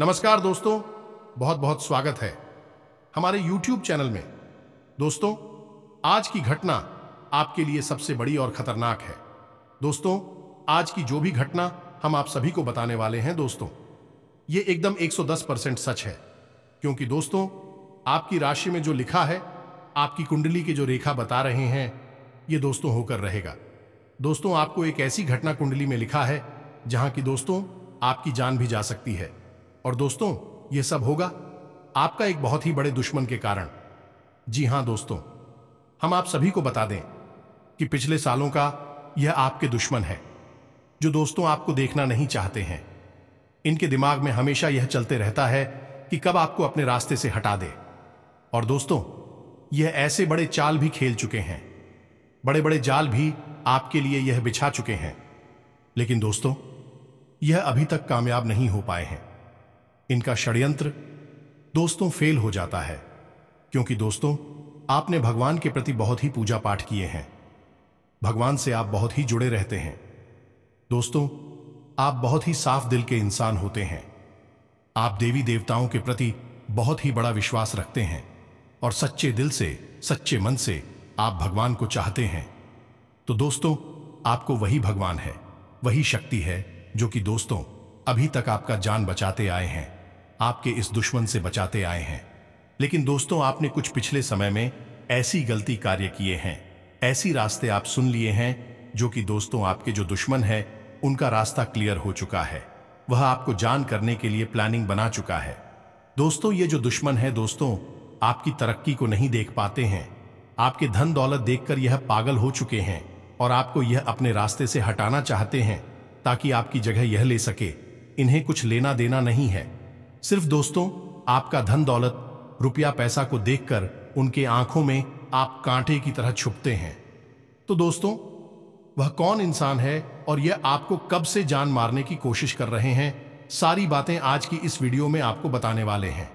नमस्कार दोस्तों बहुत बहुत स्वागत है हमारे YouTube चैनल में दोस्तों आज की घटना आपके लिए सबसे बड़ी और खतरनाक है दोस्तों आज की जो भी घटना हम आप सभी को बताने वाले हैं दोस्तों ये एकदम 110 परसेंट सच है क्योंकि दोस्तों आपकी राशि में जो लिखा है आपकी कुंडली की जो रेखा बता रहे हैं ये दोस्तों होकर रहेगा दोस्तों आपको एक ऐसी घटना कुंडली में लिखा है जहां की दोस्तों आपकी जान भी जा सकती है और दोस्तों यह सब होगा आपका एक बहुत ही बड़े दुश्मन के कारण जी हां दोस्तों हम आप सभी को बता दें कि पिछले सालों का यह आपके दुश्मन है जो दोस्तों आपको देखना नहीं चाहते हैं इनके दिमाग में हमेशा यह चलते रहता है कि कब आपको अपने रास्ते से हटा दे और दोस्तों यह ऐसे बड़े चाल भी खेल चुके हैं बड़े बड़े जाल भी आपके लिए यह बिछा चुके हैं लेकिन दोस्तों यह अभी तक कामयाब नहीं हो पाए हैं इनका षड्यंत्र दोस्तों फेल हो जाता है क्योंकि दोस्तों आपने भगवान के प्रति बहुत ही पूजा पाठ किए हैं भगवान से आप बहुत ही जुड़े रहते हैं दोस्तों आप बहुत ही साफ दिल के इंसान होते हैं आप देवी देवताओं के प्रति बहुत ही बड़ा विश्वास रखते हैं और सच्चे दिल से सच्चे मन से आप भगवान को चाहते हैं तो दोस्तों आपको वही भगवान है वही शक्ति है जो कि दोस्तों अभी तक आपका जान बचाते आए हैं आपके इस दुश्मन से बचाते आए हैं लेकिन दोस्तों आपने कुछ पिछले समय में ऐसी गलती कार्य किए हैं ऐसी रास्ते आप सुन लिए हैं जो कि दोस्तों आपके जो दुश्मन है उनका रास्ता क्लियर हो चुका है वह आपको जान करने के लिए प्लानिंग बना चुका है दोस्तों ये जो दुश्मन है दोस्तों आपकी तरक्की को नहीं देख पाते हैं आपके धन दौलत देखकर यह पागल हो चुके हैं और आपको यह अपने रास्ते से हटाना चाहते हैं ताकि आपकी जगह यह ले सके इन्हें कुछ लेना देना नहीं है सिर्फ दोस्तों आपका धन दौलत रुपया पैसा को देखकर उनके आंखों में आप कांटे की तरह छुपते हैं तो दोस्तों वह कौन इंसान है और यह आपको कब से जान मारने की कोशिश कर रहे हैं सारी बातें आज की इस वीडियो में आपको बताने वाले हैं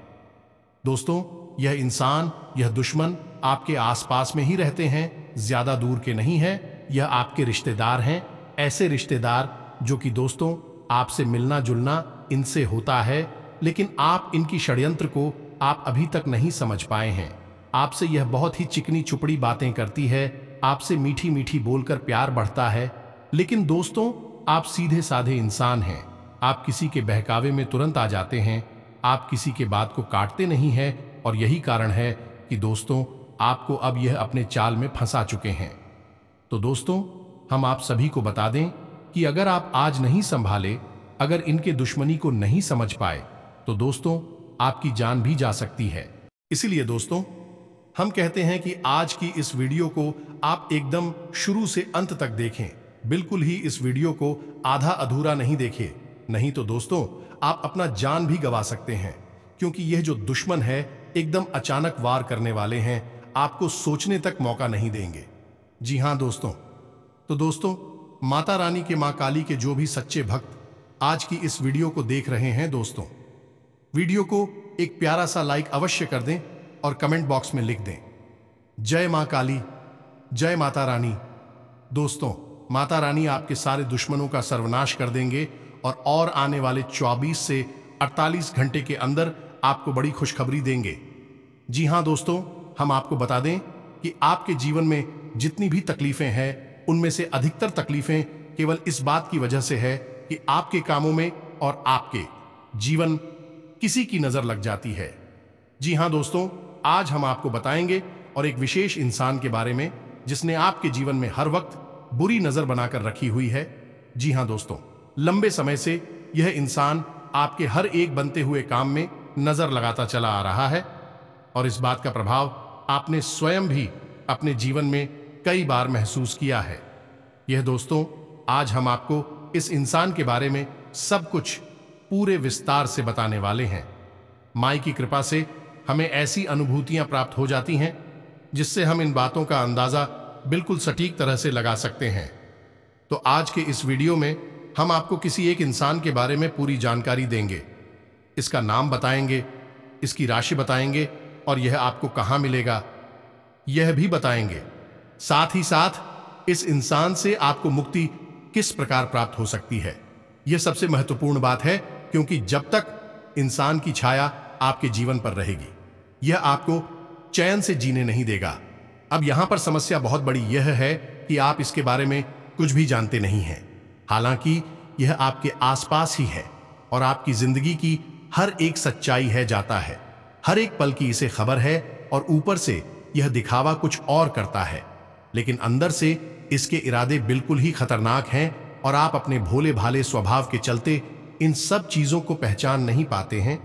दोस्तों यह इंसान यह दुश्मन आपके आसपास में ही रहते हैं ज्यादा दूर के नहीं हैं यह आपके रिश्तेदार हैं ऐसे रिश्तेदार जो कि दोस्तों आपसे मिलना जुलना इनसे होता है लेकिन आप इनकी षड्यंत्र को आप अभी तक नहीं समझ पाए हैं आपसे यह बहुत ही चिकनी चुपड़ी बातें करती है आपसे मीठी मीठी बोलकर प्यार बढ़ता है लेकिन दोस्तों आप सीधे साधे इंसान हैं आप किसी के बहकावे में तुरंत आ जाते हैं आप किसी के बात को काटते नहीं हैं और यही कारण है कि दोस्तों आपको अब यह अपने चाल में फंसा चुके हैं तो दोस्तों हम आप सभी को बता दें कि अगर आप आज नहीं संभाले अगर इनके दुश्मनी को नहीं समझ पाए तो दोस्तों आपकी जान भी जा सकती है इसीलिए दोस्तों हम कहते हैं कि आज की इस वीडियो को आप एकदम शुरू से अंत तक देखें बिल्कुल ही इस वीडियो को आधा अधूरा नहीं देखे नहीं तो दोस्तों आप अपना जान भी गवा सकते हैं क्योंकि यह जो दुश्मन है एकदम अचानक वार करने वाले हैं आपको सोचने तक मौका नहीं देंगे जी हां दोस्तों तो दोस्तों माता रानी के मां काली के जो भी सच्चे भक्त आज की इस वीडियो को देख रहे हैं दोस्तों वीडियो को एक प्यारा सा लाइक अवश्य कर दें और कमेंट बॉक्स में लिख दें जय माँ काली जय माता रानी दोस्तों माता रानी आपके सारे दुश्मनों का सर्वनाश कर देंगे और और आने वाले 24 से 48 घंटे के अंदर आपको बड़ी खुशखबरी देंगे जी हाँ दोस्तों हम आपको बता दें कि आपके जीवन में जितनी भी तकलीफें हैं उनमें से अधिकतर तकलीफें केवल इस बात की वजह से है कि आपके कामों में और आपके जीवन किसी की नजर लग जाती है जी हाँ दोस्तों आज हम आपको बताएंगे और एक विशेष इंसान के बारे में जिसने आपके जीवन में हर वक्त बुरी नजर बनाकर रखी हुई है जी हाँ दोस्तों लंबे समय से यह इंसान आपके हर एक बनते हुए काम में नजर लगाता चला आ रहा है और इस बात का प्रभाव आपने स्वयं भी अपने जीवन में कई बार महसूस किया है यह दोस्तों आज हम आपको इस इंसान के बारे में सब कुछ पूरे विस्तार से बताने वाले हैं माई की कृपा से हमें ऐसी अनुभूतियां प्राप्त हो जाती हैं जिससे हम इन बातों का अंदाज़ा बिल्कुल सटीक तरह से लगा सकते हैं तो आज के इस वीडियो में हम आपको किसी एक इंसान के बारे में पूरी जानकारी देंगे इसका नाम बताएंगे इसकी राशि बताएंगे और यह आपको कहां मिलेगा यह भी बताएंगे साथ ही साथ इस इंसान से आपको मुक्ति किस प्रकार प्राप्त हो सकती है यह सबसे महत्वपूर्ण बात है क्योंकि जब तक इंसान की छाया आपके जीवन पर रहेगी यह आपको चयन से जीने नहीं देगा अब यहां पर समस्या बहुत बड़ी यह है कि आप इसके बारे में कुछ भी जानते नहीं हैं हालांकि यह आपके आसपास ही है और आपकी जिंदगी की हर एक सच्चाई है जाता है हर एक पल की इसे खबर है और ऊपर से यह दिखावा कुछ और करता है लेकिन अंदर से इसके इरादे बिल्कुल ही खतरनाक हैं और आप अपने भोले भाले स्वभाव के चलते इन सब चीजों को पहचान नहीं पाते हैं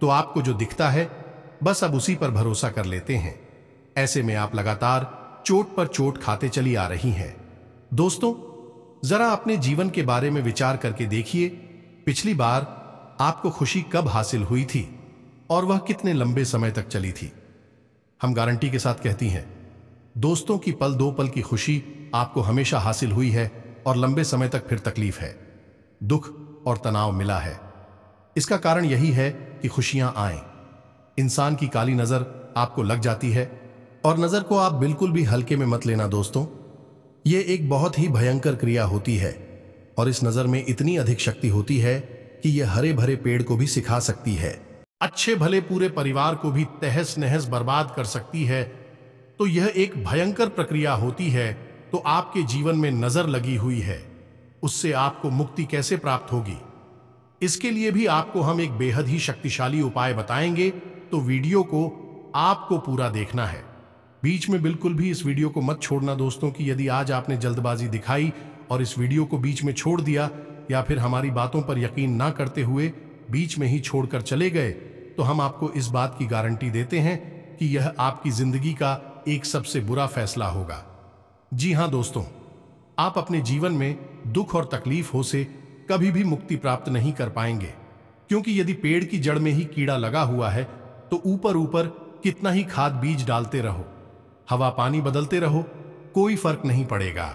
तो आपको जो दिखता है बस अब उसी पर भरोसा कर लेते हैं ऐसे में आप लगातार चोट पर चोट खाते चली आ रही हैं दोस्तों जरा अपने जीवन के बारे में विचार करके देखिए पिछली बार आपको खुशी कब हासिल हुई थी और वह कितने लंबे समय तक चली थी हम गारंटी के साथ कहती हैं दोस्तों की पल दो पल की खुशी आपको हमेशा हासिल हुई है और लंबे समय तक फिर तकलीफ है दुख और तनाव मिला है इसका कारण यही है कि खुशियां आए इंसान की काली नजर आपको लग जाती है और नजर को आप बिल्कुल भी हल्के में मत लेना दोस्तों ये एक बहुत ही भयंकर क्रिया होती है और इस नजर में इतनी अधिक शक्ति होती है कि यह हरे भरे पेड़ को भी सिखा सकती है अच्छे भले पूरे परिवार को भी तहस नहस बर्बाद कर सकती है तो यह एक भयंकर प्रक्रिया होती है तो आपके जीवन में नजर लगी हुई है उससे आपको मुक्ति कैसे प्राप्त होगी इसके लिए भी आपको हम एक बेहद ही शक्तिशाली उपाय बताएंगे तो वीडियो को आपको पूरा देखना है बीच में बिल्कुल भी इस वीडियो को मत छोड़ना दोस्तों कि यदि आज आपने जल्दबाजी दिखाई और इस वीडियो को बीच में छोड़ दिया या फिर हमारी बातों पर यकीन ना करते हुए बीच में ही छोड़कर चले गए तो हम आपको इस बात की गारंटी देते हैं कि यह आपकी जिंदगी का एक सबसे बुरा फैसला होगा जी हाँ दोस्तों आप अपने जीवन में दुख और तकलीफ हो से कभी भी मुक्ति प्राप्त नहीं कर पाएंगे क्योंकि यदि पेड़ की जड़ में ही कीड़ा लगा हुआ है तो ऊपर ऊपर कितना ही खाद बीज डालते रहो हवा पानी बदलते रहो कोई फर्क नहीं पड़ेगा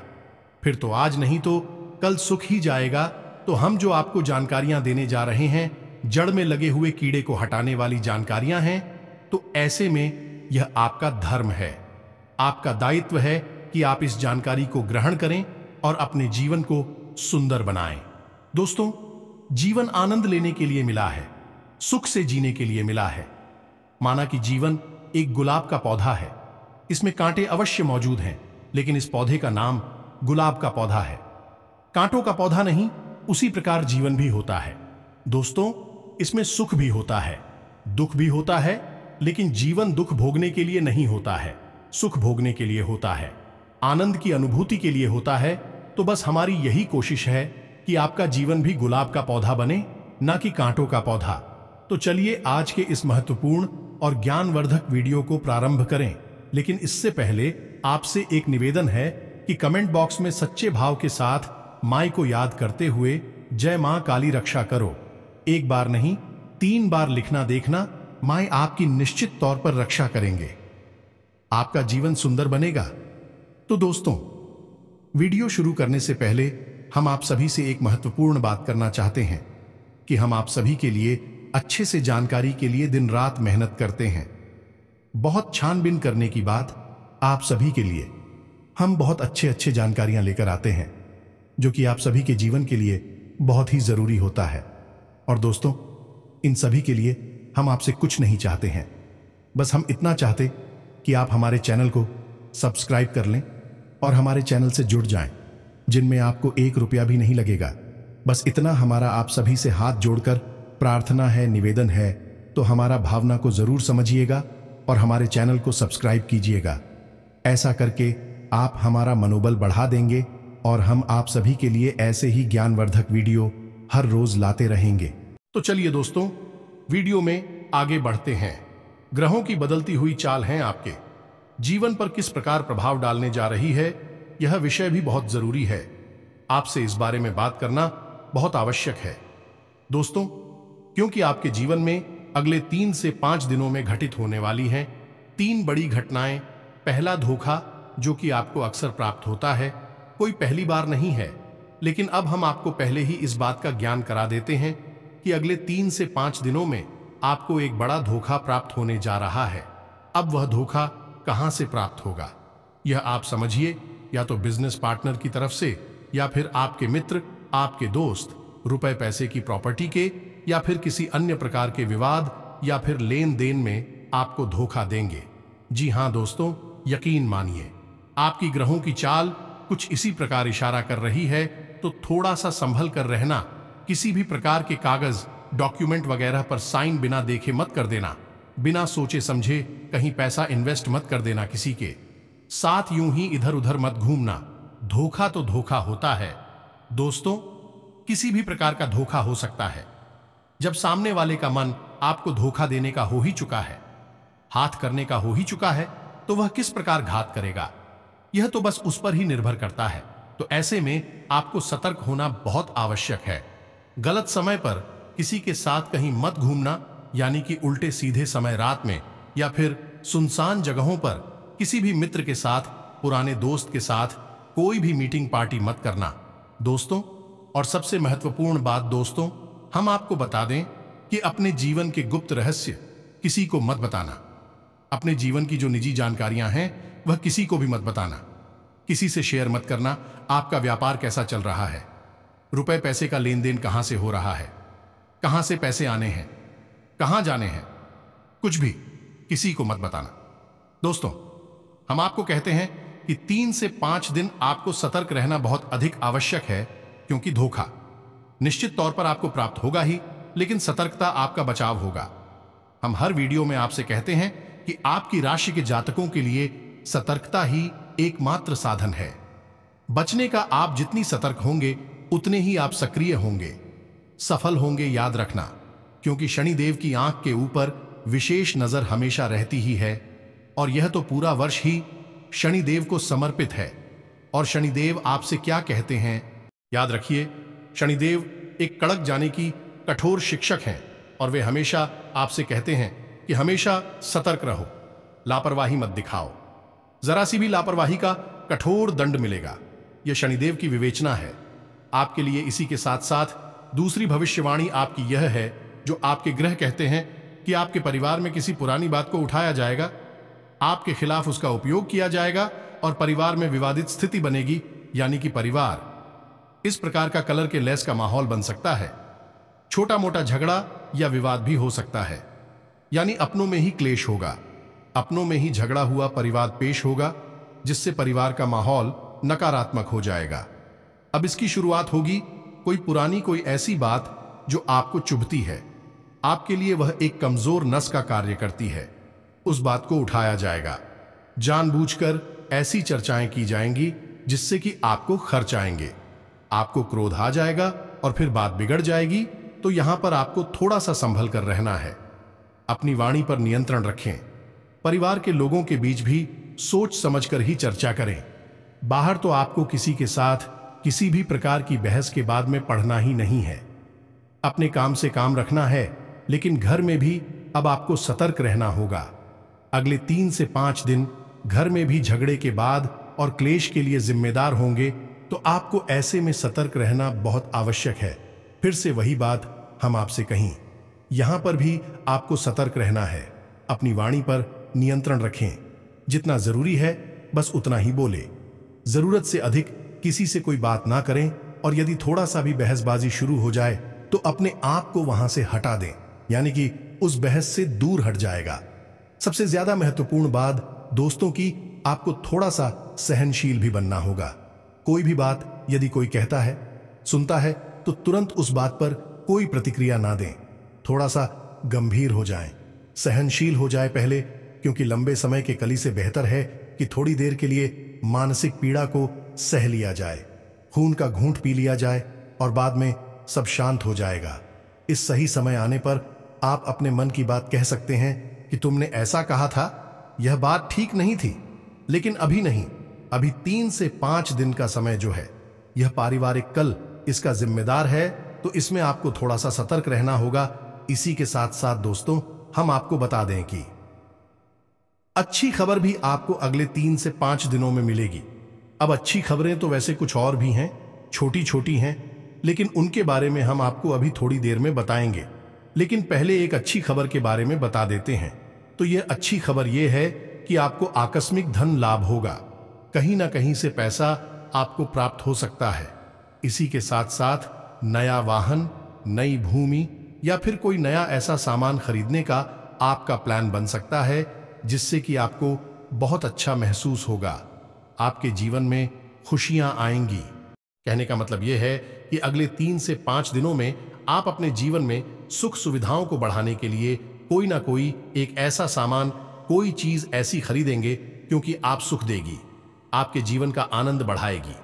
फिर तो आज नहीं तो कल सुख ही जाएगा तो हम जो आपको जानकारियां देने जा रहे हैं जड़ में लगे हुए कीड़े को हटाने वाली जानकारियां हैं तो ऐसे में यह आपका धर्म है आपका दायित्व है कि आप इस जानकारी को ग्रहण करें और अपने जीवन को सुंदर बनाएं। दोस्तों जीवन आनंद लेने के लिए मिला है सुख से जीने के लिए मिला है माना कि जीवन एक गुलाब का पौधा है इसमें कांटे अवश्य मौजूद हैं लेकिन इस पौधे का नाम गुलाब का पौधा है कांटों का पौधा नहीं उसी प्रकार जीवन भी होता है दोस्तों इसमें सुख भी होता है दुख भी होता है लेकिन जीवन दुख भोगने के लिए नहीं होता है सुख भोगने के लिए होता है आनंद की अनुभूति के लिए होता है तो बस हमारी यही कोशिश है कि आपका जीवन भी गुलाब का पौधा बने ना कि कांटों का पौधा तो चलिए आज के इस महत्वपूर्ण और ज्ञानवर्धक वीडियो को प्रारंभ करें लेकिन इससे पहले आपसे एक निवेदन है कि कमेंट बॉक्स में सच्चे भाव के साथ माई को याद करते हुए जय मां काली रक्षा करो एक बार नहीं तीन बार लिखना देखना माए आपकी निश्चित तौर पर रक्षा करेंगे आपका जीवन सुंदर बनेगा तो दोस्तों वीडियो शुरू करने से पहले हम आप सभी से एक महत्वपूर्ण बात करना चाहते हैं कि हम आप सभी के लिए अच्छे से जानकारी के लिए दिन रात मेहनत करते हैं बहुत छानबीन करने की बात आप सभी के लिए हम बहुत अच्छे अच्छे जानकारियां लेकर आते हैं जो कि आप सभी के जीवन के लिए बहुत ही जरूरी होता है और दोस्तों इन सभी के लिए हम आपसे कुछ नहीं चाहते हैं बस हम इतना चाहते कि आप हमारे चैनल को सब्सक्राइब कर लें और हमारे चैनल से जुड़ जाएं, जिनमें आपको एक रुपया भी नहीं लगेगा बस इतना हमारा आप सभी से हाथ जोड़कर प्रार्थना है निवेदन है तो हमारा भावना को जरूर समझिएगा और हमारे चैनल को सब्सक्राइब कीजिएगा ऐसा करके आप हमारा मनोबल बढ़ा देंगे और हम आप सभी के लिए ऐसे ही ज्ञानवर्धक वीडियो हर रोज लाते रहेंगे तो चलिए दोस्तों वीडियो में आगे बढ़ते हैं ग्रहों की बदलती हुई चाल हैं आपके जीवन पर किस प्रकार प्रभाव डालने जा रही है यह विषय भी बहुत जरूरी है आपसे इस बारे में बात करना बहुत आवश्यक है दोस्तों क्योंकि आपके जीवन में अगले तीन से पांच दिनों में घटित होने वाली हैं तीन बड़ी घटनाएं पहला धोखा जो कि आपको अक्सर प्राप्त होता है कोई पहली बार नहीं है लेकिन अब हम आपको पहले ही इस बात का ज्ञान करा देते हैं कि अगले तीन से पांच दिनों में आपको एक बड़ा धोखा प्राप्त होने जा रहा है अब वह धोखा कहां से प्राप्त होगा यह आप समझिए या तो बिजनेस पार्टनर की तरफ से या फिर आपके मित्र आपके दोस्त रुपए पैसे की प्रॉपर्टी के या फिर किसी अन्य प्रकार के विवाद या फिर लेन देन में आपको धोखा देंगे जी हाँ दोस्तों यकीन मानिए आपकी ग्रहों की चाल कुछ इसी प्रकार इशारा कर रही है तो थोड़ा सा संभल कर रहना किसी भी प्रकार के कागज डॉक्यूमेंट वगैरह पर साइन बिना देखे मत कर देना बिना सोचे समझे कहीं पैसा इन्वेस्ट मत कर देना किसी के साथ यूं ही इधर उधर मत घूमना धोखा तो धोखा होता है दोस्तों किसी भी प्रकार का धोखा हो सकता है जब सामने वाले का मन आपको धोखा देने का हो ही चुका है हाथ करने का हो ही चुका है तो वह किस प्रकार घात करेगा यह तो बस उस पर ही निर्भर करता है तो ऐसे में आपको सतर्क होना बहुत आवश्यक है गलत समय पर किसी के साथ कहीं मत घूमना यानी कि उल्टे सीधे समय रात में या फिर सुनसान जगहों पर किसी भी मित्र के साथ पुराने दोस्त के साथ कोई भी मीटिंग पार्टी मत करना दोस्तों और सबसे महत्वपूर्ण बात दोस्तों हम आपको बता दें कि अपने जीवन के गुप्त रहस्य किसी को मत बताना अपने जीवन की जो निजी जानकारियां हैं वह किसी को भी मत बताना किसी से शेयर मत करना आपका व्यापार कैसा चल रहा है रुपए पैसे का लेन देन कहां से हो रहा है कहां से पैसे आने हैं कहां जाने हैं कुछ भी किसी को मत बताना दोस्तों हम आपको कहते हैं कि तीन से पांच दिन आपको सतर्क रहना बहुत अधिक आवश्यक है क्योंकि धोखा निश्चित तौर पर आपको प्राप्त होगा ही लेकिन सतर्कता आपका बचाव होगा हम हर वीडियो में आपसे कहते हैं कि आपकी राशि के जातकों के लिए सतर्कता ही एकमात्र साधन है बचने का आप जितनी सतर्क होंगे उतने ही आप सक्रिय होंगे सफल होंगे याद रखना क्योंकि शनिदेव की आंख के ऊपर विशेष नजर हमेशा रहती ही है और यह तो पूरा वर्ष ही शनिदेव को समर्पित है और शनिदेव आपसे क्या कहते हैं याद रखिए शनिदेव एक कड़क जाने की कठोर शिक्षक हैं और वे हमेशा आपसे कहते हैं कि हमेशा सतर्क रहो लापरवाही मत दिखाओ जरा सी भी लापरवाही का कठोर दंड मिलेगा यह शनिदेव की विवेचना है आपके लिए इसी के साथ साथ दूसरी भविष्यवाणी आपकी यह है जो आपके ग्रह कहते हैं कि आपके परिवार में किसी पुरानी बात को उठाया जाएगा आपके खिलाफ उसका उपयोग किया जाएगा और परिवार में विवादित स्थिति बनेगी यानी कि परिवार इस प्रकार का कलर के लेस का माहौल बन सकता है छोटा मोटा झगड़ा या विवाद भी हो सकता है यानी अपनों में ही क्लेश होगा अपनों में ही झगड़ा हुआ परिवाद पेश होगा जिससे परिवार का माहौल नकारात्मक हो जाएगा अब इसकी शुरुआत होगी कोई पुरानी कोई ऐसी बात जो आपको चुभती है आपके लिए वह एक कमजोर नस का कार्य करती है उस बात को उठाया जाएगा जानबूझकर ऐसी चर्चाएं की जाएंगी जिससे कि आपको खर्च आएंगे आपको क्रोध आ जाएगा और फिर बात बिगड़ जाएगी तो यहां पर आपको थोड़ा सा संभल कर रहना है अपनी वाणी पर नियंत्रण रखें परिवार के लोगों के बीच भी सोच समझकर ही चर्चा करें बाहर तो आपको किसी के साथ किसी भी प्रकार की बहस के बाद में पढ़ना ही नहीं है अपने काम से काम रखना है लेकिन घर में भी अब आपको सतर्क रहना होगा अगले तीन से पांच दिन घर में भी झगड़े के बाद और क्लेश के लिए जिम्मेदार होंगे तो आपको ऐसे में सतर्क रहना बहुत आवश्यक है फिर से वही बात हम आपसे कहीं यहां पर भी आपको सतर्क रहना है अपनी वाणी पर नियंत्रण रखें जितना जरूरी है बस उतना ही बोले जरूरत से अधिक किसी से कोई बात ना करें और यदि थोड़ा सा भी बहसबाजी शुरू हो जाए तो अपने आप को वहां से हटा दें यानी कि उस बहस से दूर हट जाएगा सबसे ज्यादा महत्वपूर्ण बात दोस्तों की आपको थोड़ा सा सहनशील भी बनना होगा कोई भी बात यदि कोई कहता है सुनता है तो तुरंत उस बात पर कोई प्रतिक्रिया ना दें थोड़ा सा गंभीर हो जाएं, सहनशील हो जाए पहले क्योंकि लंबे समय के कली से बेहतर है कि थोड़ी देर के लिए मानसिक पीड़ा को सह लिया जाए खून का घूंट पी लिया जाए और बाद में सब शांत हो जाएगा इस सही समय आने पर आप अपने मन की बात कह सकते हैं कि तुमने ऐसा कहा था यह बात ठीक नहीं थी लेकिन अभी नहीं अभी तीन से पांच दिन का समय जो है यह पारिवारिक कल इसका जिम्मेदार है तो इसमें आपको थोड़ा सा सतर्क रहना होगा इसी के साथ साथ दोस्तों हम आपको बता दें कि अच्छी खबर भी आपको अगले तीन से पांच दिनों में मिलेगी अब अच्छी खबरें तो वैसे कुछ और भी हैं छोटी छोटी हैं लेकिन उनके बारे में हम आपको अभी थोड़ी देर में बताएंगे लेकिन पहले एक अच्छी खबर के बारे में बता देते हैं तो यह अच्छी खबर यह है कि आपको आकस्मिक धन लाभ होगा कहीं ना कहीं से पैसा आपको प्राप्त हो सकता है इसी के साथ साथ नया वाहन नई भूमि या फिर कोई नया ऐसा सामान खरीदने का आपका प्लान बन सकता है जिससे कि आपको बहुत अच्छा महसूस होगा आपके जीवन में खुशियां आएंगी कहने का मतलब यह है कि अगले तीन से पांच दिनों में आप अपने जीवन में सुख सुविधाओं को बढ़ाने के लिए कोई ना कोई एक ऐसा सामान कोई चीज ऐसी खरीदेंगे क्योंकि आप सुख देगी आपके जीवन का आनंद बढ़ाएगी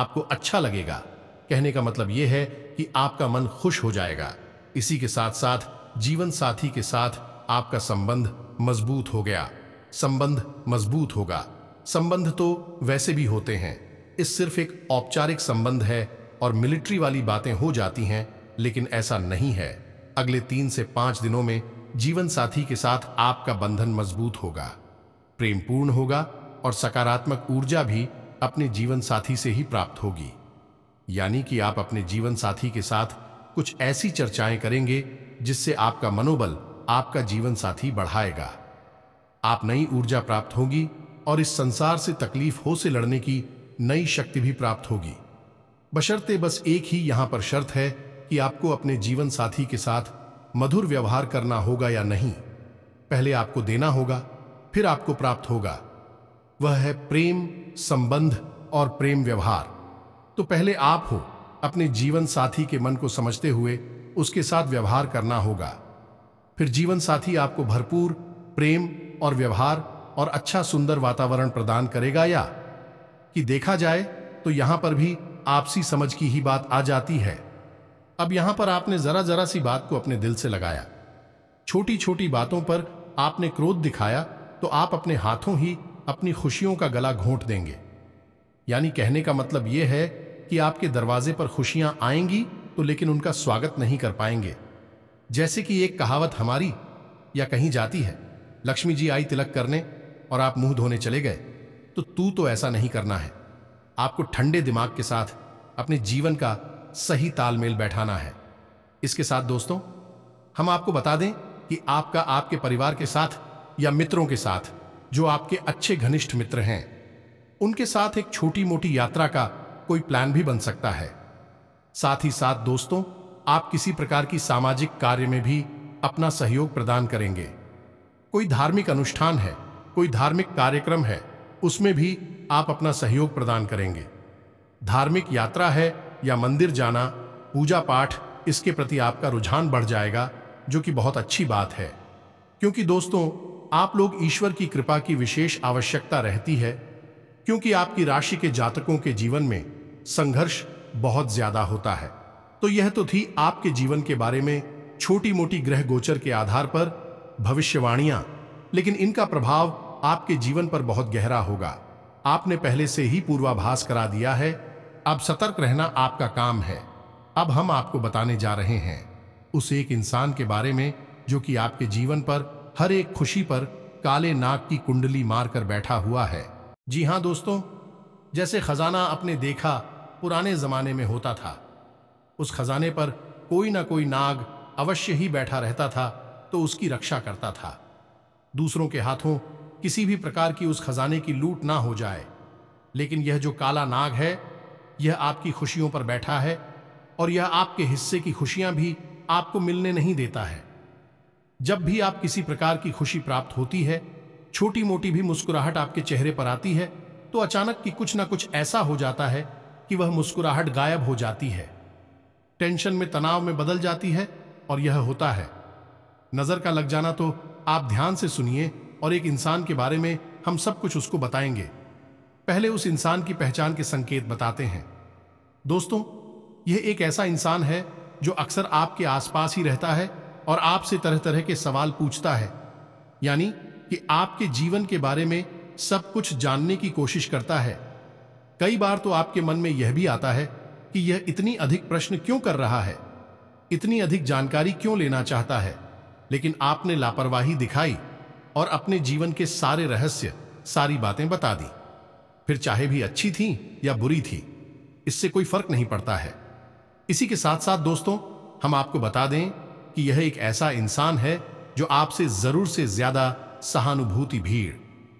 आपको अच्छा लगेगा कहने का मतलब यह है कि आपका मन खुश हो जाएगा इसी के साथ साथ जीवन साथी के साथ आपका संबंध मजबूत हो गया संबंध मजबूत होगा संबंध तो वैसे भी होते हैं इस सिर्फ एक औपचारिक संबंध है और मिलिट्री वाली बातें हो जाती हैं लेकिन ऐसा नहीं है अगले तीन से पांच दिनों में जीवन साथी के साथ आपका बंधन मजबूत होगा प्रेम पूर्ण होगा और सकारात्मक ऊर्जा भी अपने जीवन साथी से ही प्राप्त होगी यानी कि आप अपने जीवन साथी के साथ कुछ ऐसी चर्चाएं करेंगे जिससे आपका मनोबल आपका जीवन साथी बढ़ाएगा आप नई ऊर्जा प्राप्त होगी और इस संसार से तकलीफ हो से लड़ने की नई शक्ति भी प्राप्त होगी बशर्ते बस एक ही यहां पर शर्त है कि आपको अपने जीवन साथी के साथ मधुर व्यवहार करना होगा या नहीं पहले आपको देना होगा फिर आपको प्राप्त होगा वह है प्रेम संबंध और प्रेम व्यवहार तो पहले आप हो अपने जीवन साथी के मन को समझते हुए उसके साथ व्यवहार करना होगा फिर जीवन साथी आपको भरपूर प्रेम और व्यवहार और अच्छा सुंदर वातावरण प्रदान करेगा या कि देखा जाए तो यहां पर भी आपसी समझ की ही बात आ जाती है अब यहां पर आपने जरा जरा सी बात को अपने दिल से लगाया छोटी छोटी बातों पर आपने क्रोध दिखाया तो आप अपने हाथों ही अपनी खुशियों का गला घोंट देंगे यानी कहने का मतलब यह है कि आपके दरवाजे पर खुशियां आएंगी तो लेकिन उनका स्वागत नहीं कर पाएंगे जैसे कि एक कहावत हमारी या कहीं जाती है लक्ष्मी जी आई तिलक करने और आप मुंह धोने चले गए तो तू तो ऐसा नहीं करना है आपको ठंडे दिमाग के साथ अपने जीवन का सही तालमेल बैठाना है इसके साथ दोस्तों हम आपको बता दें कि आपका आपके परिवार के साथ या मित्रों के साथ जो आपके अच्छे घनिष्ठ मित्र हैं उनके साथ एक छोटी मोटी यात्रा का कोई प्लान भी बन सकता है साथ ही साथ दोस्तों आप किसी प्रकार की सामाजिक कार्य में भी अपना सहयोग प्रदान करेंगे कोई धार्मिक अनुष्ठान है कोई धार्मिक कार्यक्रम है उसमें भी आप अपना सहयोग प्रदान करेंगे धार्मिक यात्रा है या मंदिर जाना पूजा पाठ इसके प्रति आपका रुझान बढ़ जाएगा जो कि बहुत अच्छी बात है क्योंकि दोस्तों आप लोग ईश्वर की कृपा की विशेष आवश्यकता रहती है क्योंकि आपकी राशि के जातकों के जीवन में संघर्ष बहुत ज्यादा होता है तो यह तो थी आपके जीवन के बारे में छोटी मोटी ग्रह गोचर के आधार पर भविष्यवाणियां लेकिन इनका प्रभाव आपके जीवन पर बहुत गहरा होगा आपने पहले से ही पूर्वाभास करा दिया है अब सतर्क रहना आपका काम है अब हम आपको बताने जा रहे हैं उस एक इंसान के बारे में जो कि आपके जीवन पर हर एक खुशी पर काले नाक की कुंडली मारकर बैठा हुआ है जी हाँ दोस्तों जैसे खजाना अपने देखा पुराने जमाने में होता था उस खजाने पर कोई ना कोई नाग अवश्य ही बैठा रहता था तो उसकी रक्षा करता था दूसरों के हाथों किसी भी प्रकार की उस खजाने की लूट ना हो जाए लेकिन यह जो काला नाग है यह आपकी खुशियों पर बैठा है और यह आपके हिस्से की खुशियां भी आपको मिलने नहीं देता है जब भी आप किसी प्रकार की खुशी प्राप्त होती है छोटी मोटी भी मुस्कुराहट आपके चेहरे पर आती है तो अचानक की कुछ ना कुछ ऐसा हो जाता है कि वह मुस्कुराहट गायब हो जाती है टेंशन में तनाव में बदल जाती है और यह होता है नज़र का लग जाना तो आप ध्यान से सुनिए और एक इंसान के बारे में हम सब कुछ उसको बताएंगे पहले उस इंसान की पहचान के संकेत बताते हैं दोस्तों यह एक ऐसा इंसान है जो अक्सर आपके आसपास ही रहता है और आपसे तरह तरह के सवाल पूछता है यानी कि आपके जीवन के बारे में सब कुछ जानने की कोशिश करता है कई बार तो आपके मन में यह भी आता है कि यह इतनी अधिक प्रश्न क्यों कर रहा है इतनी अधिक जानकारी क्यों लेना चाहता है लेकिन आपने लापरवाही दिखाई और अपने जीवन के सारे रहस्य सारी बातें बता दी फिर चाहे भी अच्छी थी या बुरी थी इससे कोई फर्क नहीं पड़ता है इसी के साथ साथ दोस्तों हम आपको बता दें कि यह एक ऐसा इंसान है जो आपसे जरूर से ज्यादा सहानुभूति भीड़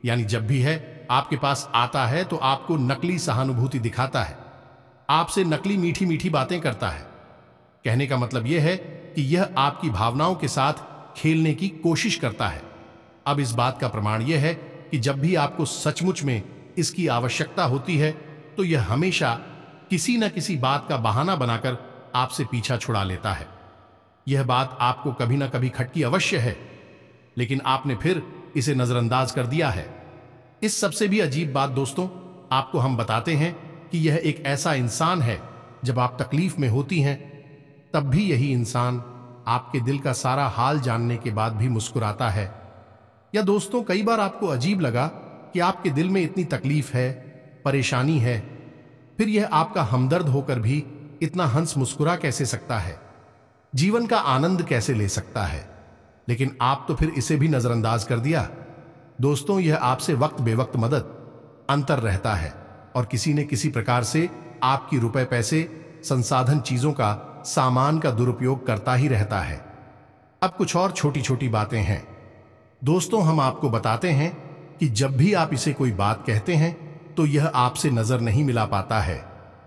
यानी जब भी है आपके पास आता है तो आपको नकली सहानुभूति दिखाता है आपसे नकली मीठी मीठी बातें करता है कहने का मतलब यह है कि यह आपकी भावनाओं के साथ खेलने की कोशिश करता है अब इस बात का प्रमाण यह है कि जब भी आपको सचमुच में इसकी आवश्यकता होती है तो यह हमेशा किसी न किसी बात का बहाना बनाकर आपसे पीछा छुड़ा लेता है यह बात आपको कभी ना कभी खटकी अवश्य है लेकिन आपने फिर इसे नजरअंदाज कर दिया है इस सबसे भी अजीब बात दोस्तों आपको हम बताते हैं कि यह एक ऐसा इंसान है जब आप तकलीफ में होती हैं तब भी यही इंसान आपके दिल का सारा हाल जानने के बाद भी मुस्कुराता है या दोस्तों कई बार आपको अजीब लगा कि आपके दिल में इतनी तकलीफ है परेशानी है फिर यह आपका हमदर्द होकर भी इतना हंस मुस्कुरा कैसे सकता है जीवन का आनंद कैसे ले सकता है लेकिन आप तो फिर इसे भी नजरअंदाज कर दिया दोस्तों यह आपसे वक्त बेवक्त मदद अंतर रहता है और किसी ने किसी प्रकार से आपकी रुपए पैसे संसाधन चीजों का सामान का दुरुपयोग करता ही रहता है अब कुछ और छोटी छोटी बातें हैं दोस्तों हम आपको बताते हैं कि जब भी आप इसे कोई बात कहते हैं तो यह आपसे नजर नहीं मिला पाता है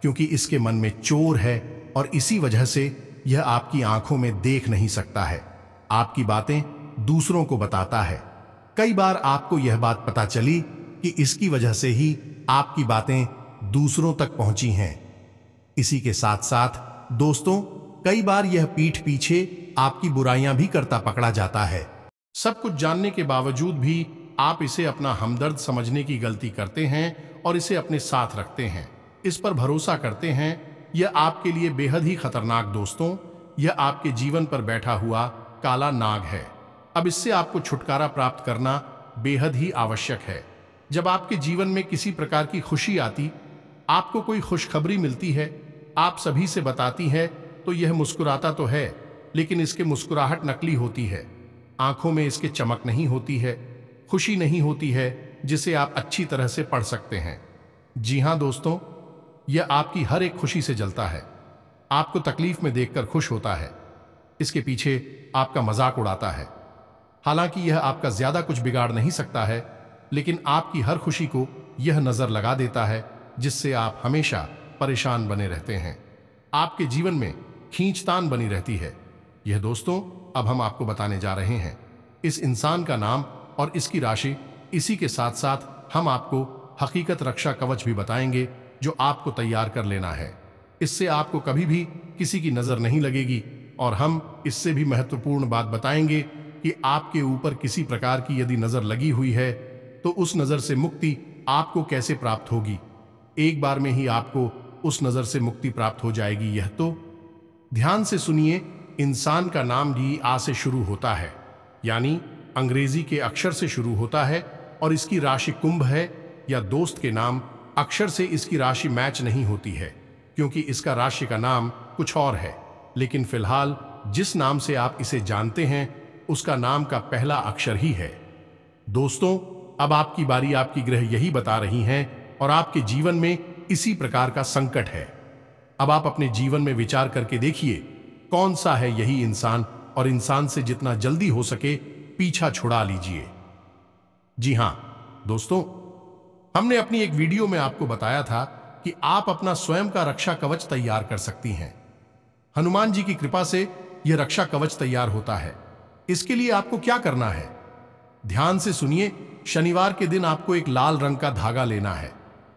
क्योंकि इसके मन में चोर है और इसी वजह से यह आपकी आंखों में देख नहीं सकता है आपकी बातें दूसरों को बताता है कई बार आपको यह बात पता चली कि इसकी वजह से ही आपकी बातें दूसरों तक पहुंची हैं इसी के साथ साथ दोस्तों कई बार यह पीठ पीछे आपकी बुराइयां भी करता पकड़ा जाता है सब कुछ जानने के बावजूद भी आप इसे अपना हमदर्द समझने की गलती करते हैं और इसे अपने साथ रखते हैं इस पर भरोसा करते हैं यह आपके लिए बेहद ही खतरनाक दोस्तों यह आपके जीवन पर बैठा हुआ काला नाग है अब इससे आपको छुटकारा प्राप्त करना बेहद ही आवश्यक है जब आपके जीवन में किसी प्रकार की खुशी आती आपको कोई खुशखबरी मिलती है आप सभी से बताती है तो यह मुस्कुराता तो है लेकिन इसके मुस्कुराहट नकली होती है आंखों में इसके चमक नहीं होती है खुशी नहीं होती है जिसे आप अच्छी तरह से पढ़ सकते हैं जी हां दोस्तों यह आपकी हर एक खुशी से जलता है आपको तकलीफ में देखकर खुश होता है इसके पीछे आपका मजाक उड़ाता है हालांकि यह आपका ज्यादा कुछ बिगाड़ नहीं सकता है लेकिन आपकी हर खुशी को यह नज़र लगा देता है जिससे आप हमेशा परेशान बने रहते हैं आपके जीवन में खींचतान बनी रहती है यह दोस्तों अब हम आपको बताने जा रहे हैं इस इंसान का नाम और इसकी राशि इसी के साथ साथ हम आपको हकीकत रक्षा कवच भी बताएंगे जो आपको तैयार कर लेना है इससे आपको कभी भी किसी की नज़र नहीं लगेगी और हम इससे भी महत्वपूर्ण बात बताएंगे कि आपके ऊपर किसी प्रकार की यदि नज़र लगी हुई है तो उस नज़र से मुक्ति आपको कैसे प्राप्त होगी एक बार में ही आपको उस नज़र से मुक्ति प्राप्त हो जाएगी यह तो ध्यान से सुनिए इंसान का नाम भी आ से शुरू होता है यानी अंग्रेजी के अक्षर से शुरू होता है और इसकी राशि कुंभ है या दोस्त के नाम अक्षर से इसकी राशि मैच नहीं होती है क्योंकि इसका राशि का नाम कुछ और है लेकिन फिलहाल जिस नाम से आप इसे जानते हैं उसका नाम का पहला अक्षर ही है दोस्तों अब आपकी बारी आपकी ग्रह यही बता रही हैं और आपके जीवन में इसी प्रकार का संकट है अब आप अपने जीवन में विचार करके देखिए कौन सा है यही इंसान और इंसान से जितना जल्दी हो सके पीछा छुड़ा लीजिए जी हां दोस्तों हमने अपनी एक वीडियो में आपको बताया था कि आप अपना स्वयं का रक्षा कवच तैयार कर सकती हैं हनुमान जी की कृपा से यह रक्षा कवच तैयार होता है इसके लिए आपको क्या करना है ध्यान से सुनिए शनिवार के दिन आपको एक लाल रंग का धागा लेना है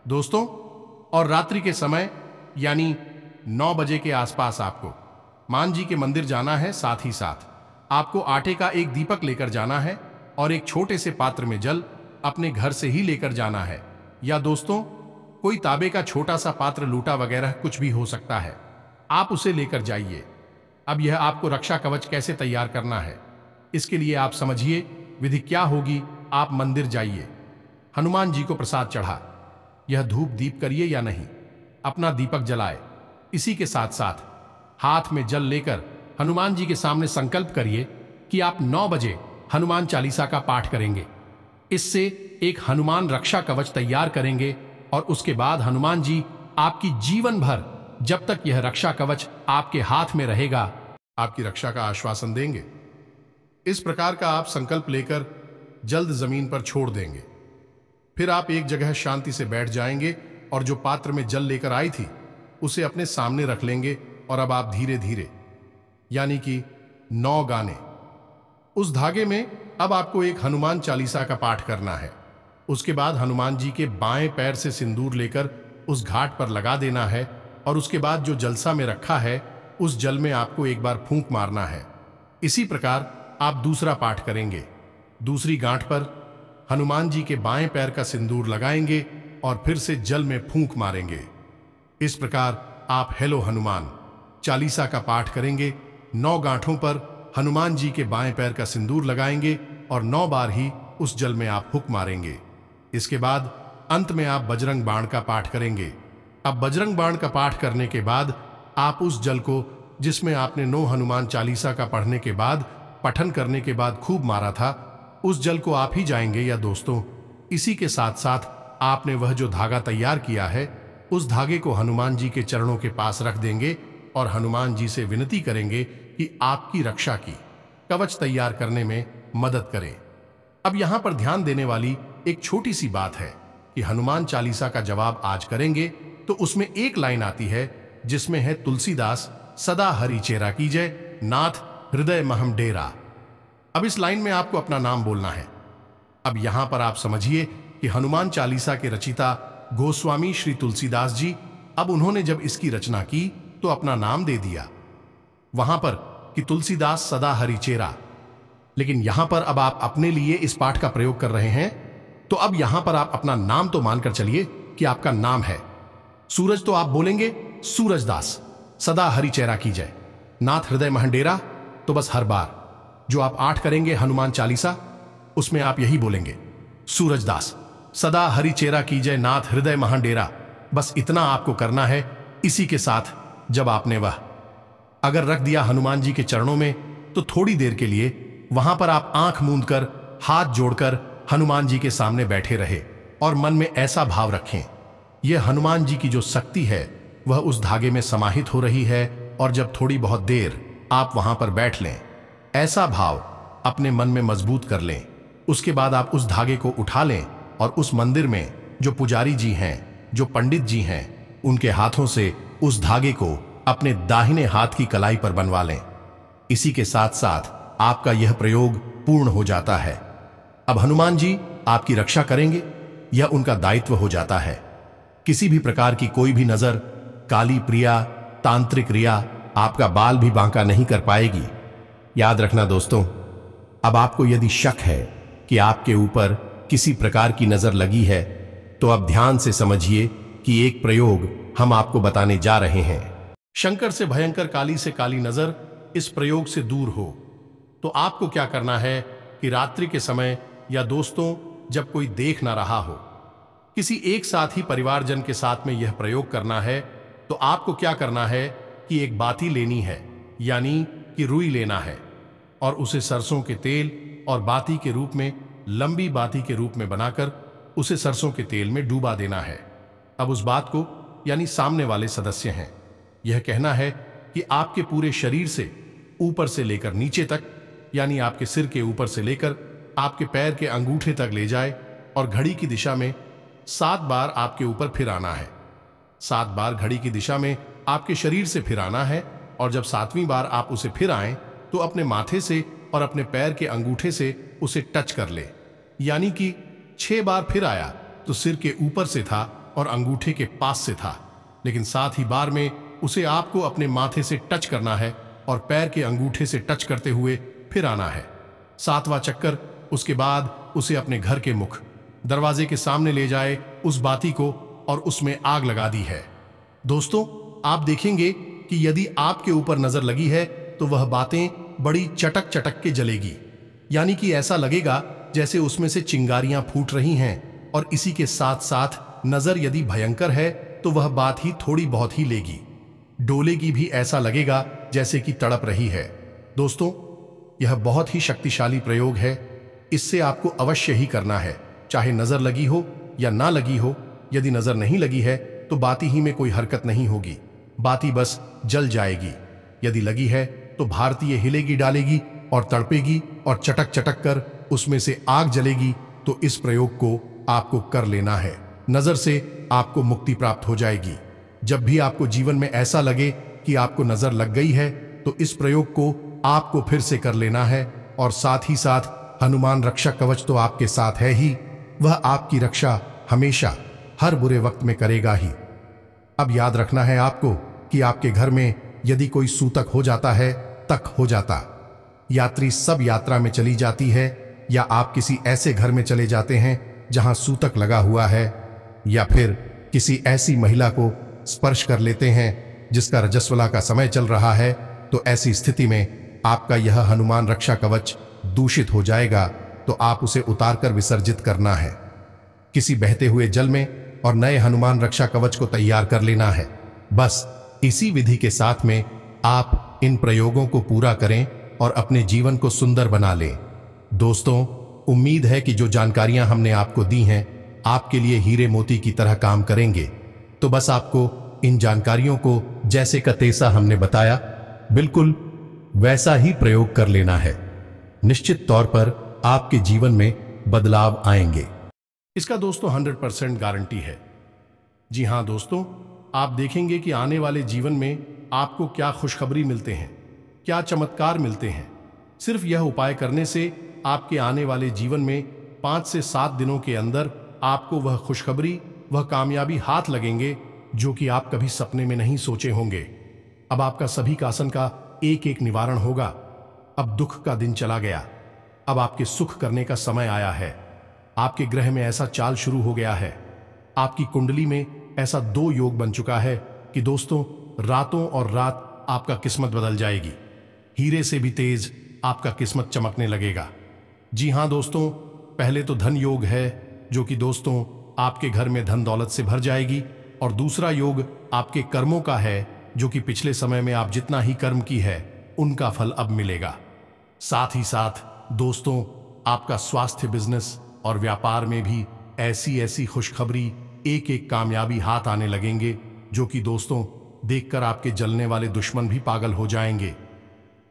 दोस्तों और रात्रि के समय यानी 9 बजे के आसपास आपको मान जी के मंदिर जाना है साथ ही साथ आपको आटे का एक दीपक लेकर जाना है और एक छोटे से पात्र में जल अपने घर से ही लेकर जाना है या दोस्तों कोई ताबे का छोटा सा पात्र लूटा वगैरह कुछ भी हो सकता है आप उसे लेकर जाइए अब यह आपको रक्षा कवच कैसे तैयार करना है इसके लिए आप समझिए विधि क्या होगी आप मंदिर जाइए हनुमान जी को प्रसाद चढ़ा यह धूप दीप करिए या नहीं अपना दीपक जलाए इसी के साथ साथ हाथ में जल लेकर हनुमान जी के सामने संकल्प करिए कि आप नौ बजे हनुमान चालीसा का पाठ करेंगे इससे एक हनुमान रक्षा कवच तैयार करेंगे और उसके बाद हनुमान जी आपकी जीवन भर जब तक यह रक्षा कवच आपके हाथ में रहेगा आपकी रक्षा का आश्वासन देंगे इस प्रकार का आप संकल्प लेकर जल्द जमीन पर छोड़ देंगे फिर आप एक जगह शांति से बैठ जाएंगे और जो पात्र में जल लेकर आई थी उसे अपने सामने रख लेंगे और अब आप धीरे धीरे यानी कि नौ गाने उस धागे में अब आपको एक हनुमान चालीसा का पाठ करना है उसके बाद हनुमान जी के बाएं पैर से सिंदूर लेकर उस घाट पर लगा देना है और उसके बाद जो जलसा में रखा है उस जल में आपको एक बार फूंक मारना है इसी प्रकार आप दूसरा पाठ करेंगे दूसरी गांठ पर हनुमान जी के बाएं पैर का सिंदूर लगाएंगे और फिर से जल में फूंक मारेंगे इस प्रकार आप हेलो हनुमान चालीसा का पाठ करेंगे नौ गांठों पर हनुमान जी के बाएं पैर का सिंदूर लगाएंगे और नौ बार ही उस जल में आप हुक मारेंगे इसके बाद अंत में आप बजरंग बाण का पाठ करेंगे अब बजरंग बाण का पाठ करने के बाद आप उस जल को जिसमें आपने नौ हनुमान चालीसा का पढ़ने के बाद पठन करने के बाद खूब मारा था उस जल को आप ही जाएंगे या दोस्तों इसी के साथ साथ आपने वह जो धागा तैयार किया है उस धागे को हनुमान जी के चरणों के पास रख देंगे और हनुमान जी से विनती करेंगे कि आपकी रक्षा की कवच तैयार करने में मदद करें अब यहां पर ध्यान देने वाली एक छोटी सी बात है कि हनुमान चालीसा का जवाब आज करेंगे तो उसमें एक लाइन आती है जिसमें है तुलसीदास सदा हरि चेरा जय नाथ हृदय महम डेरा अब इस लाइन में आपको अपना नाम बोलना है अब यहां पर आप समझिए कि हनुमान चालीसा के रचिता गोस्वामी श्री तुलसीदास जी अब उन्होंने जब इसकी रचना की तो अपना नाम दे दिया वहां पर कि तुलसीदास सदा हरिचेरा लेकिन यहां पर अब आप अपने लिए इस पाठ का प्रयोग कर रहे हैं तो अब यहां पर आप अपना नाम तो मानकर चलिए कि आपका नाम है सूरज तो आप बोलेंगे सूरजदास सदा हरिचेरा की जय नाथ हृदय महडेरा तो बस हर बार जो आप आठ करेंगे हनुमान चालीसा उसमें आप यही बोलेंगे सूरजदास सदा हरिचेरा की जय नाथ हृदय महंडेरा बस इतना आपको करना है इसी के साथ जब आपने वह अगर रख दिया हनुमान जी के चरणों में तो थोड़ी देर के लिए वहां पर आप आंख मूंद कर हाथ जोड़कर हनुमान जी के सामने बैठे रहे और मन में ऐसा भाव रखें यह हनुमान जी की जो शक्ति है वह उस धागे में समाहित हो रही है और जब थोड़ी बहुत देर आप वहां पर बैठ लें ऐसा भाव अपने मन में मजबूत कर लें उसके बाद आप उस धागे को उठा लें और उस मंदिर में जो पुजारी जी हैं जो पंडित जी हैं उनके हाथों से उस धागे को अपने दाहिने हाथ की कलाई पर बनवा लें इसी के साथ साथ आपका यह प्रयोग पूर्ण हो जाता है अब हनुमान जी आपकी रक्षा करेंगे यह उनका दायित्व हो जाता है किसी भी प्रकार की कोई भी नजर काली प्रिया तांत्रिक रिया आपका बाल भी बांका नहीं कर पाएगी याद रखना दोस्तों अब आपको यदि शक है कि आपके ऊपर किसी प्रकार की नजर लगी है तो अब ध्यान से समझिए कि एक प्रयोग हम आपको बताने जा रहे हैं शंकर से भयंकर काली से काली नजर इस प्रयोग से दूर हो तो आपको क्या करना है कि रात्रि के समय या दोस्तों जब कोई देख ना रहा हो किसी एक साथ ही परिवारजन के साथ में यह प्रयोग करना है तो आपको क्या करना है कि एक बाती लेनी है यानी कि रुई लेना है और उसे सरसों के तेल और बाती के रूप में लंबी बाती के रूप में बनाकर उसे सरसों के तेल में डूबा देना है अब उस बात को यानी सामने वाले सदस्य हैं यह कहना है कि आपके पूरे शरीर से ऊपर से लेकर नीचे तक यानी आपके सिर के ऊपर से लेकर आपके पैर के अंगूठे तक ले जाए और घड़ी की दिशा में सात बार आपके ऊपर फिर आना है सात बार घड़ी की दिशा में आपके शरीर से फिर आना है और जब सातवीं बार आप उसे फिर आए तो अपने माथे से और अपने पैर के अंगूठे से उसे टच कर ले यानी कि छह बार फिर आया तो सिर के ऊपर से था और अंगूठे के पास से था लेकिन साथ ही बार में उसे आपको अपने माथे से टच करना है और पैर के अंगूठे से टच करते हुए फिर आना है सातवां चक्कर उसके बाद उसे अपने घर के मुख दरवाजे के सामने ले जाए उस बाती को और उसमें आग लगा दी है दोस्तों आप देखेंगे कि यदि आपके ऊपर नजर लगी है तो वह बातें बड़ी चटक चटक के जलेगी यानी कि ऐसा लगेगा जैसे उसमें से चिंगारियां फूट रही हैं और इसी के साथ साथ नजर यदि भयंकर है तो वह बात ही थोड़ी बहुत ही लेगी डोलेगी भी ऐसा लगेगा जैसे कि तड़प रही है दोस्तों यह बहुत ही शक्तिशाली प्रयोग है इससे आपको अवश्य ही करना है चाहे नजर लगी हो या ना लगी हो यदि नजर नहीं लगी है तो बाती ही में कोई हरकत नहीं होगी बाती बस जल जाएगी यदि लगी है तो भारतीय हिलेगी डालेगी और तड़पेगी और चटक चटक कर उसमें से आग जलेगी तो इस प्रयोग को आपको कर लेना है नजर से आपको मुक्ति प्राप्त हो जाएगी जब भी आपको जीवन में ऐसा लगे कि आपको नजर लग गई है तो इस प्रयोग को आपको फिर से कर लेना है और साथ ही साथ हनुमान रक्षा कवच तो आपके साथ है ही वह आपकी रक्षा हमेशा हर बुरे वक्त में करेगा ही अब याद रखना है आपको कि आपके घर में यदि कोई सूतक हो जाता है तक हो जाता यात्री सब यात्रा में चली जाती है या आप किसी ऐसे घर में चले जाते हैं जहां सूतक लगा हुआ है या फिर किसी ऐसी महिला को स्पर्श कर लेते हैं जिसका रजस्वला का समय चल रहा है तो ऐसी स्थिति में आपका यह हनुमान रक्षा कवच दूषित हो जाएगा तो आप उसे उतारकर विसर्जित करना है किसी बहते हुए जल में और नए हनुमान रक्षा कवच को तैयार कर लेना है बस इसी विधि के साथ में आप इन प्रयोगों को पूरा करें और अपने जीवन को सुंदर बना लें दोस्तों उम्मीद है कि जो जानकारियां हमने आपको दी हैं आपके लिए हीरे मोती की तरह काम करेंगे तो बस आपको इन जानकारियों को जैसे का तैसा हमने बताया बिल्कुल वैसा ही प्रयोग कर लेना है निश्चित तौर पर आपके जीवन में बदलाव आएंगे इसका दोस्तों 100 परसेंट गारंटी है जी हां दोस्तों आप देखेंगे कि आने वाले जीवन में आपको क्या खुशखबरी मिलते हैं क्या चमत्कार मिलते हैं सिर्फ यह उपाय करने से आपके आने वाले जीवन में पांच से सात दिनों के अंदर आपको वह खुशखबरी वह कामयाबी हाथ लगेंगे जो कि आप कभी सपने में नहीं सोचे होंगे अब आपका सभी कासन का एक एक निवारण होगा अब दुख का दिन चला गया अब आपके सुख करने का समय आया है आपके ग्रह में ऐसा चाल शुरू हो गया है आपकी कुंडली में ऐसा दो योग बन चुका है कि दोस्तों रातों और रात आपका किस्मत बदल जाएगी हीरे से भी तेज आपका किस्मत चमकने लगेगा जी हां दोस्तों पहले तो धन योग है जो कि दोस्तों आपके घर में धन दौलत से भर जाएगी और दूसरा योग आपके कर्मों का है जो कि पिछले समय में आप जितना ही कर्म की है उनका फल अब मिलेगा साथ ही साथ दोस्तों आपका स्वास्थ्य बिजनेस और व्यापार में भी ऐसी ऐसी खुशखबरी एक एक कामयाबी हाथ आने लगेंगे जो कि दोस्तों देखकर आपके जलने वाले दुश्मन भी पागल हो जाएंगे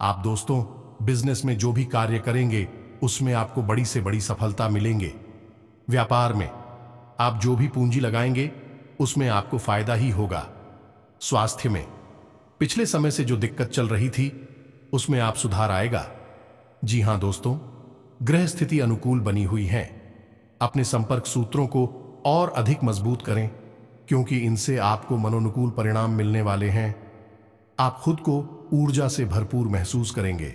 आप दोस्तों बिजनेस में जो भी कार्य करेंगे उसमें आपको बड़ी से बड़ी सफलता मिलेंगे व्यापार में आप जो भी पूंजी लगाएंगे उसमें आपको फायदा ही होगा स्वास्थ्य में पिछले समय से जो दिक्कत चल रही थी उसमें आप सुधार आएगा जी हां दोस्तों ग्रह स्थिति अनुकूल बनी हुई है अपने संपर्क सूत्रों को और अधिक मजबूत करें क्योंकि इनसे आपको मनोनुकूल परिणाम मिलने वाले हैं आप खुद को ऊर्जा से भरपूर महसूस करेंगे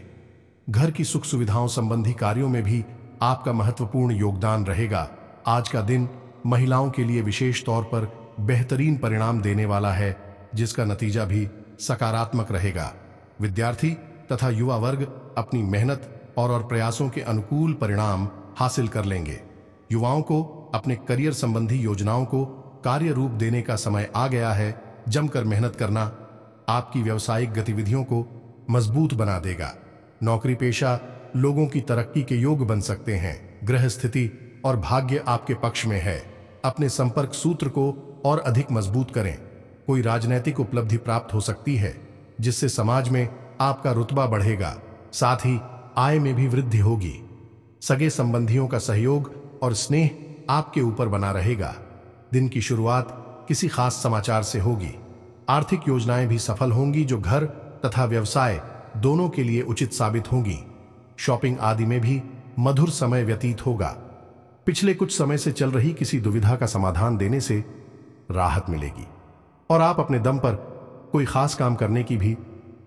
घर की सुख सुविधाओं संबंधी कार्यों में भी आपका महत्वपूर्ण योगदान रहेगा आज का दिन महिलाओं के लिए विशेष तौर पर बेहतरीन परिणाम देने वाला है जिसका नतीजा भी सकारात्मक रहेगा विद्यार्थी तथा युवा वर्ग अपनी मेहनत और और प्रयासों के अनुकूल परिणाम हासिल कर लेंगे युवाओं को अपने करियर संबंधी योजनाओं को कार्य रूप देने का समय आ गया है जमकर मेहनत करना आपकी व्यवसायिक गतिविधियों को मजबूत बना देगा नौकरी पेशा लोगों की तरक्की के योग बन सकते हैं ग्रह स्थिति और भाग्य आपके पक्ष में है अपने संपर्क सूत्र को और अधिक मजबूत करें कोई राजनैतिक उपलब्धि प्राप्त हो सकती है जिससे समाज में आपका रुतबा बढ़ेगा साथ ही आय में भी वृद्धि होगी सगे संबंधियों का सहयोग और स्नेह आपके ऊपर बना रहेगा दिन की शुरुआत किसी खास समाचार से होगी आर्थिक योजनाएं भी सफल होंगी जो घर तथा व्यवसाय दोनों के लिए उचित साबित होंगी शॉपिंग आदि में भी मधुर समय व्यतीत होगा पिछले कुछ समय से चल रही किसी दुविधा का समाधान देने से राहत मिलेगी और आप अपने दम पर कोई खास काम करने की भी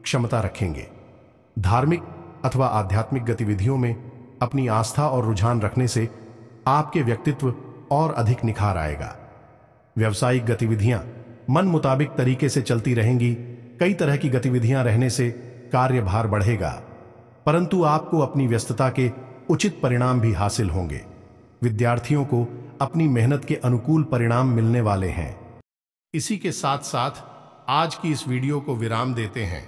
क्षमता रखेंगे धार्मिक अथवा आध्यात्मिक गतिविधियों में अपनी आस्था और रुझान रखने से आपके व्यक्तित्व और अधिक निखार आएगा व्यवसायिक गतिविधियां मन मुताबिक तरीके से चलती रहेंगी कई तरह की गतिविधियां रहने से कार्यभार बढ़ेगा परंतु आपको अपनी व्यस्तता के उचित परिणाम भी हासिल होंगे विद्यार्थियों को अपनी मेहनत के अनुकूल परिणाम मिलने वाले हैं इसी के साथ साथ आज की इस वीडियो को विराम देते हैं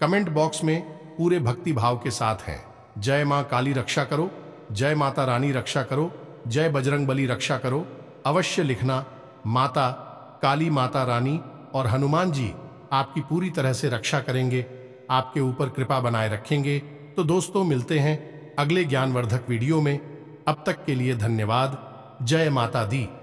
कमेंट बॉक्स में पूरे भक्ति भाव के साथ हैं जय माँ काली रक्षा करो जय माता रानी रक्षा करो जय बजरंग बली रक्षा करो अवश्य लिखना माता काली माता रानी और हनुमान जी आपकी पूरी तरह से रक्षा करेंगे आपके ऊपर कृपा बनाए रखेंगे तो दोस्तों मिलते हैं अगले ज्ञानवर्धक वीडियो में अब तक के लिए धन्यवाद जय माता दी